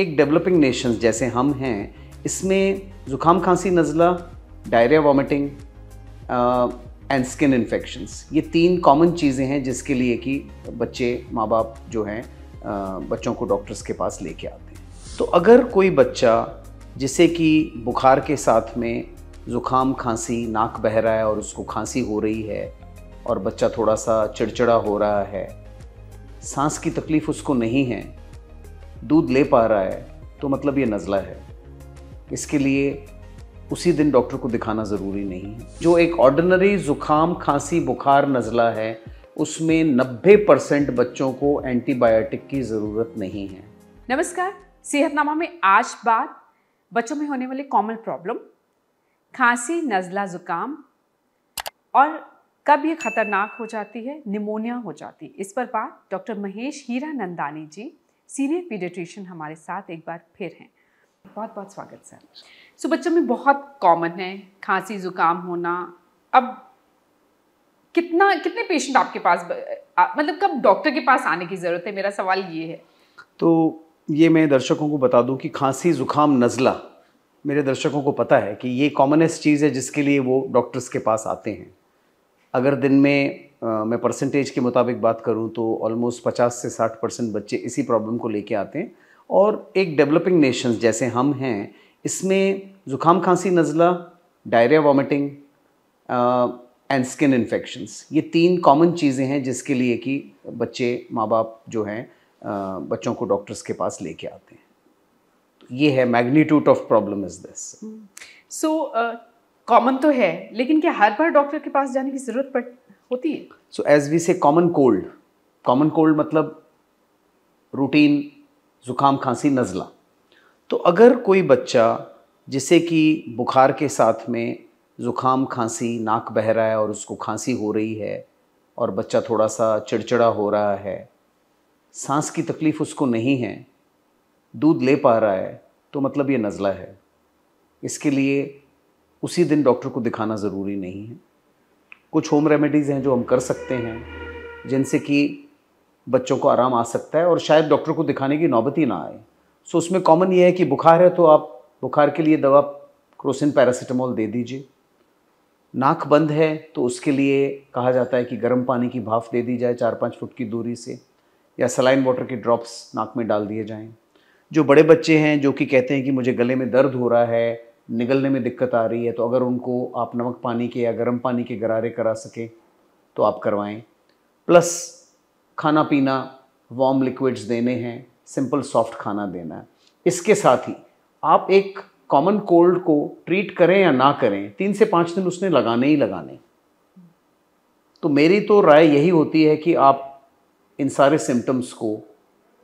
एक developing Nations जैसे हम हैं इसमें ज़ुकाम खांसी नज़ला diarrhoea vomiting and skin infections ये तीन कॉमन चीज़ें हैं जिसके लिए कि बच्चे माँ बाप जो हैं बच्चों को डॉक्टर्स के पास लेके आते हैं तो अगर कोई बच्चा जिसे कि बुखार के साथ में ज़ुकाम खांसी नाक बह रहा है और उसको खांसी हो रही है और बच्चा थोड़ा सा चिड़चिड़ा हो रहा है सांस की तकलीफ़ उसको नहीं है दूध ले पा रहा है तो मतलब ये नज़ला है इसके लिए उसी दिन डॉक्टर को दिखाना ज़रूरी नहीं है जो एक ऑर्डिनरी ज़ुकाम खांसी बुखार नज़ला है उसमें 90 परसेंट बच्चों को एंटीबायोटिक की ज़रूरत नहीं है नमस्कार सेहतनामा में आज बात बच्चों में होने वाले कॉमन प्रॉब्लम खांसी नज़ला ज़ुकाम और कब ये खतरनाक हो जाती है निमोनिया हो जाती है इस पर बात doctor Mahesh Hiranandani ji senior paediatrician हमारे साथ एक बार फिर हैं बहुत बहुत स्वागत सर सो बच्चों में बहुत कॉमन है खांसी ज़ुकाम होना अब कितना कितने पेशेंट आपके पास मतलब कब डॉक्टर के पास आने की ज़रूरत है मेरा सवाल ये है तो ये मैं दर्शकों को बता दूं कि खांसी ज़ुकाम नज़ला मेरे दर्शकों को पता है कि ये कॉमनेस्ट चीज़ है जिसके लिए वो डॉक्टर्स के पास आते हैं अगर दिन में मैं परसेंटेज के मुताबिक बात करूं तो ऑलमोस्ट 50 से 60 परसेंट बच्चे इसी प्रॉब्लम को लेके आते हैं और एक डेवलपिंग नेशंस जैसे हम हैं इसमें ज़ुकाम खांसी नज़ला diarrhoea vomiting and skin infections ये तीन कॉमन चीज़ें हैं जिसके लिए कि बच्चे माँ बाप जो हैं बच्चों को डॉक्टर्स के पास लेके आते हैं तो ये है magnitude of problem is this so common तो है लेकिन क्या हर बार डॉक्टर के पास जाने की ज़रूरत पड़ती होती है so as we say common cold common cold मतलब रूटीन ज़ुकाम खांसी नज़ला तो अगर कोई बच्चा जिसे कि बुखार के साथ में ज़ुकाम खांसी नाक बह रहा है और उसको खांसी हो रही है और बच्चा थोड़ा सा चिड़चिड़ा हो रहा है सांस की तकलीफ़ उसको नहीं है दूध ले पा रहा है तो मतलब ये नज़ला है इसके लिए उसी दिन डॉक्टर को दिखाना ज़रूरी नहीं है कुछ होम रेमेडीज़ हैं जो हम कर सकते हैं जिनसे कि बच्चों को आराम आ सकता है और शायद डॉक्टर को दिखाने की नौबत ही ना आए सो उसमें कॉमन ये है कि बुखार है तो आप बुखार के लिए दवा क्रोसिन पैरासीटामोल दे दीजिए नाक बंद है तो उसके लिए कहा जाता है कि गर्म पानी की भाफ दे दी जाए चार पाँच फुट की दूरी से या सलाइन वाटर के ड्रॉप्स नाक में डाल दिए जाएँ जो बड़े बच्चे हैं जो कि कहते हैं कि मुझे गले में दर्द हो रहा है निगलने में दिक्कत आ रही है तो अगर उनको आप नमक पानी के या गर्म पानी के गरारे करा सकें तो आप करवाएं प्लस खाना पीना वार्म लिक्विड्स देने हैं सिंपल सॉफ्ट खाना देना है इसके साथ ही आप एक कॉमन कोल्ड को ट्रीट करें या ना करें तीन से पाँच दिन उसने लगाने ही लगाने तो मेरी तो राय यही होती है कि आप इन सारे सिम्टम्स को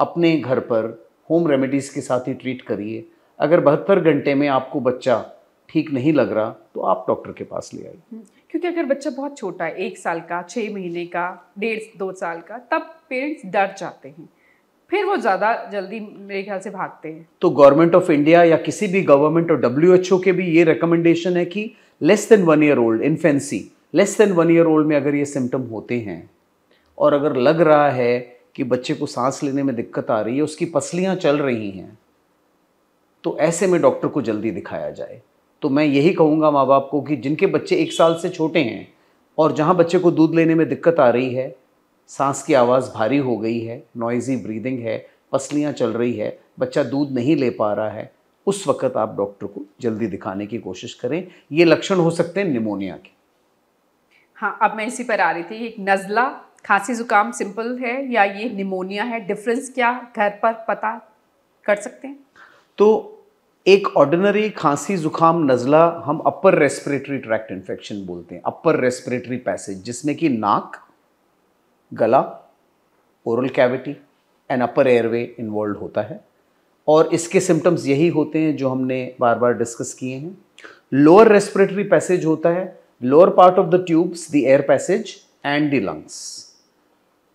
अपने घर पर होम रेमेडीज़ के साथ ही ट्रीट करिए अगर बहत्तर घंटे में आपको बच्चा ठीक नहीं लग रहा तो आप डॉक्टर के पास ले आइए हम्म, क्योंकि अगर बच्चा बहुत छोटा है एक साल का छः महीने का डेढ़ दो साल का तब पेरेंट्स डर जाते हैं फिर वो ज़्यादा जल्दी मेरे ख्याल से भागते हैं तो गवर्नमेंट ऑफ इंडिया या किसी भी गवर्नमेंट और डब्ल्यू के भी ये रिकमेंडेशन है कि less than one year old infancy less than one year old में अगर ये सिम्टम होते हैं और अगर लग रहा है कि बच्चे को सांस लेने में दिक्कत आ रही है उसकी पसलियाँ चल रही हैं तो ऐसे में डॉक्टर को जल्दी दिखाया जाए तो मैं यही कहूँगा माँ बाप को कि जिनके बच्चे एक साल से छोटे हैं और जहाँ बच्चे को दूध लेने में दिक्कत आ रही है सांस की आवाज़ भारी हो गई है नॉइज़ी ब्रीदिंग है पसलियाँ चल रही है बच्चा दूध नहीं ले पा रहा है उस वक्त आप डॉक्टर को जल्दी दिखाने की कोशिश करें ये लक्षण हो सकते हैं निमोनिया के हाँ अब मैं इसी पर आ रही थी एक नज़ला खांसी ज़ुकाम सिंपल है या ये निमोनिया है डिफरेंस क्या घर पर पता कर सकते हैं तो एक ऑर्डिनरी खांसी जुकाम नज़ला हम अपर रेस्पिरेटरी ट्रैक्ट इन्फेक्शन बोलते हैं अपर रेस्पिरेटरी पैसेज जिसमें कि नाक गला oral cavity and upper airway involve होता है और इसके सिम्टम्स यही होते हैं जो हमने बार बार डिस्कस किए हैं लोअर रेस्पिरेटरी पैसेज होता है lower part of the tubes the air passage and the lungs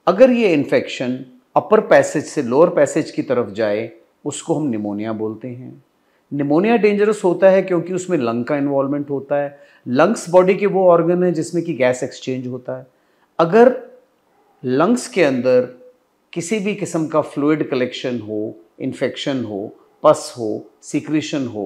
अगर ये इन्फेक्शन अपर पैसेज से लोअर पैसेज की तरफ जाए उसको हम निमोनिया बोलते हैं निमोनिया डेंजरस होता है क्योंकि उसमें लंग का इन्वॉल्वमेंट होता है लंग्स बॉडी के वो ऑर्गन है जिसमें कि गैस एक्सचेंज होता है अगर लंग्स के अंदर किसी भी किस्म का फ्लूड कलेक्शन हो इन्फेक्शन हो पस हो सिक्रीशन हो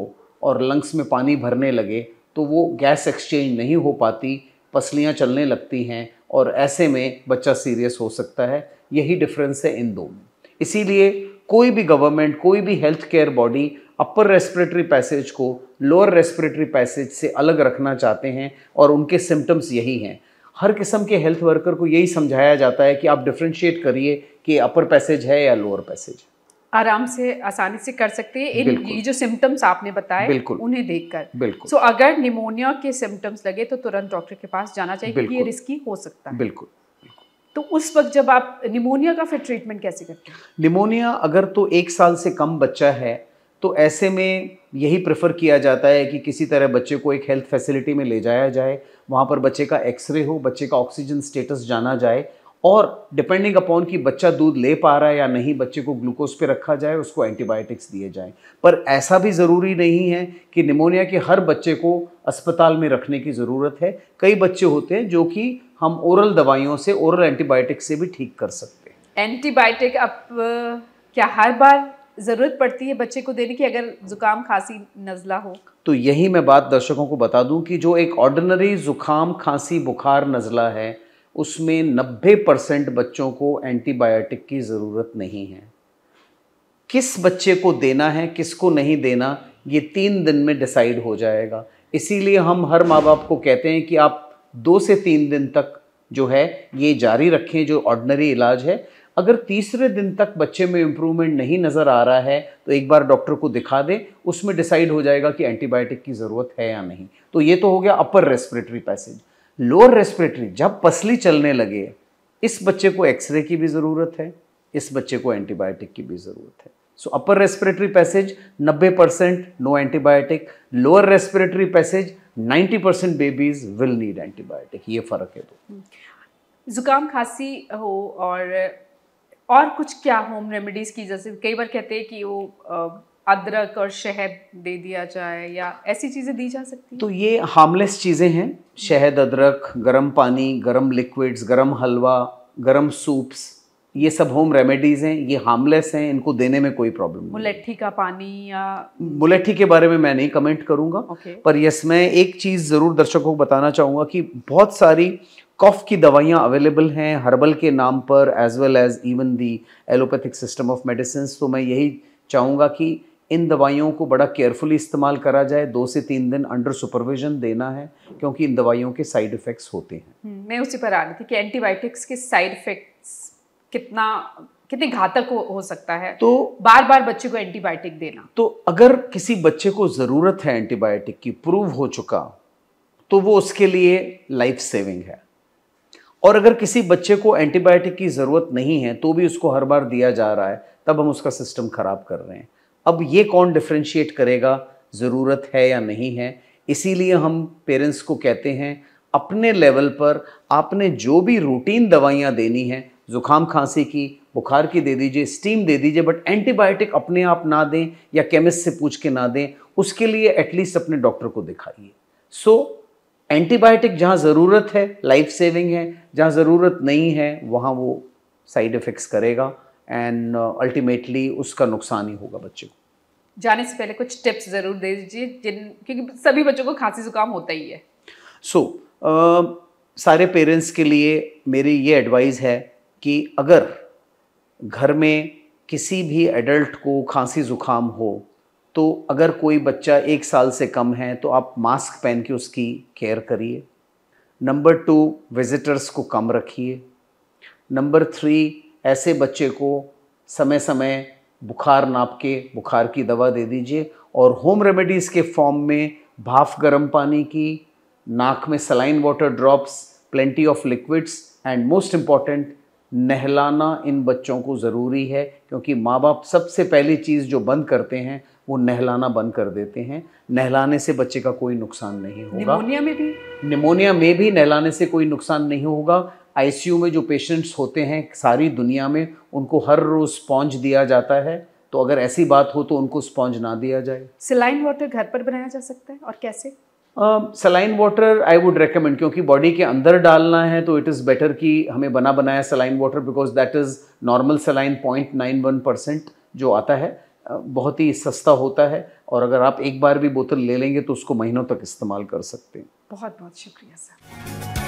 और लंग्स में पानी भरने लगे तो वो गैस एक्सचेंज नहीं हो पाती पसलियाँ चलने लगती हैं और ऐसे में बच्चा सीरियस हो सकता है यही डिफरेंस है इन दो में इसीलिए कोई भी गवर्नमेंट कोई भी health care body upper respiratory passage को लोअर रेस्पिरेटरी पैसेज से अलग रखना चाहते हैं और उनके सिम्टम्स यही हैं हर किस्म के हेल्थ वर्कर को यही समझाया जाता है कि आप डिफ्रेंशिएट करिए कि अपर पैसेज है या लोअर पैसेज आराम से आसानी से कर सकते हैं ये जो सिम्टम्स आपने बताए उन्हें देखकर बिल्कुल सो so, अगर निमोनिया के सिम्टम्स लगे तो तुरंत डॉक्टर के पास जाना चाहिए क्योंकि ये रिस्की हो सकता है बिल्कुल तो उस वक्त जब आप निमोनिया का फिर ट्रीटमेंट कैसे करते हैं निमोनिया अगर तो एक साल से कम बच्चा है तो ऐसे में यही प्रेफर किया जाता है कि किसी तरह बच्चे को एक हेल्थ फैसिलिटी में ले जाया जाए वहाँ पर बच्चे का एक्सरे हो बच्चे का ऑक्सीजन स्टेटस जाना जाए और डिपेंडिंग अपॉन कि बच्चा दूध ले पा रहा है या नहीं बच्चे को ग्लूकोज पे रखा जाए उसको एंटीबायोटिक्स दिए जाएं पर ऐसा भी ज़रूरी नहीं है कि निमोनिया के हर बच्चे को अस्पताल में रखने की ज़रूरत है कई बच्चे होते हैं जो कि हम ओरल दवाइयों से ओरल एंटीबायोटिक्स से भी ठीक कर सकते हैं एंटीबायोटिक अब क्या हर बार ज़रूरत पड़ती है बच्चे को देने की अगर ज़ुकाम खांसी नज़ला हो तो यही मैं बात दर्शकों को बता दूं कि जो एक ऑर्डिनरी ज़ुकाम खांसी बुखार नज़ला है उसमें 90 परसेंट बच्चों को एंटीबायोटिक की ज़रूरत नहीं है किस बच्चे को देना है किसको नहीं देना ये तीन दिन में डिसाइड हो जाएगा इसीलिए हम हर माँ बाप को कहते हैं कि आप दो से तीन दिन तक जो है ये जारी रखें जो ऑर्डनरी इलाज है अगर तीसरे दिन तक बच्चे में इम्प्रूवमेंट नहीं नज़र आ रहा है तो एक बार डॉक्टर को दिखा दें उसमें डिसाइड हो जाएगा कि एंटीबायोटिक की ज़रूरत है या नहीं तो ये तो हो गया upper respiratory passage lower respiratory जब पसली चलने लगे इस बच्चे को एक्सरे की भी ज़रूरत है इस बच्चे को एंटीबायोटिक की भी ज़रूरत है so upper respiratory passage 90 percent no antibiotic lower respiratory passage 90 percent babies will need antibiotic ये फ़र्क है तो ज़ुकाम खांसी हो और और कुछ क्या होम रेमेडीज़ की जैसे कई बार कहते हैं कि वो अदरक और शहद दे दिया जाए या ऐसी चीज़ें दी जा सकती हैं तो ये हार्मलेस चीज़ें हैं शहद अदरक गर्म पानी गर्म लिक्विड्स गर्म हलवा गर्म सूप्स ये सब होम रेमेडीज़ हैं ये हार्मलेस हैं इनको देने में कोई प्रॉब्लम नहीं मुलेठी का पानी या मुलेठी के बारे में मैं नहीं कमेंट करूँगा okay. पर यस मैं एक चीज़ ज़रूर दर्शकों को बताना चाहूँगा कि बहुत सारी कॉफ की दवाइयाँ अवेलेबल हैं हर्बल के नाम पर as well as even the allopathic system of medicine तो मैं यही चाहूँगा कि इन दवाइयों को बड़ा केयरफुली इस्तेमाल करा जाए दो से तीन दिन अंडर सुपरविजन देना है क्योंकि इन दवाइयों के साइड इफ़ेक्ट्स होते हैं हम्म, मैं उसी पर आ रही थी कि एंटीबायोटिक्स के साइड इफ़ेक्ट्स कितना कितने घातक हो, हो सकता है तो बार बार बच्चे को एंटीबायोटिक देना तो अगर किसी बच्चे को ज़रूरत है एंटीबायोटिक की प्रूव हो चुका तो वो उसके लिए लाइफ सेविंग है और अगर किसी बच्चे को एंटीबायोटिक की ज़रूरत नहीं है तो भी उसको हर बार दिया जा रहा है तब हम उसका सिस्टम ख़राब कर रहे हैं अब ये कौन डिफ्रेंशिएट करेगा ज़रूरत है या नहीं है इसीलिए हम पेरेंट्स को कहते हैं अपने लेवल पर आपने जो भी रूटीन दवाइयाँ देनी है ज़ुकाम खांसी की बुखार की दे दीजिए स्टीम दे दीजिए बट एंटीबायोटिक अपने आप ना दें या केमिस्ट से पूछ के ना दें उसके लिए एटलीस्ट अपने डॉक्टर को दिखाइए सो एंटीबायोटिक जहाँ ज़रूरत है लाइफ सेविंग है जहाँ ज़रूरत नहीं है वहाँ वो साइड इफ़ेक्ट्स करेगा एंड अल्टीमेटली uh, उसका नुकसान ही होगा बच्चे को जाने से पहले कुछ टिप्स ज़रूर दे दीजिए जिन क्योंकि सभी बच्चों को खांसी जुकाम होता ही है सो so, uh, सारे पेरेंट्स के लिए मेरी ये एडवाइस है कि अगर घर में किसी भी एडल्ट को खांसी ज़ुकाम हो तो अगर कोई बच्चा एक साल से कम है तो आप मास्क पहन के उसकी केयर करिए नंबर टू विज़िटर्स को कम रखिए नंबर थ्री ऐसे बच्चे को समय समय बुखार नाप के बुखार की दवा दे दीजिए और होम रेमेडीज़ के फॉर्म में भाफ गर्म पानी की नाक में saline water drops plenty of liquids and most important नहलाना इन बच्चों को ज़रूरी है क्योंकि माँ बाप सबसे पहली चीज़ जो बंद करते हैं वो नहलाना बंद कर देते हैं नहलाने से बच्चे का कोई नुकसान नहीं होगा निमोनिया में भी निमोनिया में भी नहलाने से कोई नुकसान नहीं होगा आईसीयू में जो पेशेंट्स होते हैं सारी दुनिया में उनको हर रोज़ स्पॉन्ज दिया जाता है तो अगर ऐसी बात हो तो उनको स्पॉन्ज ना दिया जाए सिलाइन वाटर घर पर बनाया जा सकता है और कैसे saline water I would recommend क्योंकि बॉडी के अंदर डालना है तो इट इज़ बेटर कि हमें बना बनाया saline water because that is normal saline point nine one percent जो आता है बहुत ही सस्ता होता है और अगर आप एक बार भी बोतल ले लेंगे तो उसको महीनों तक इस्तेमाल कर सकते हैं बहुत बहुत शुक्रिया सर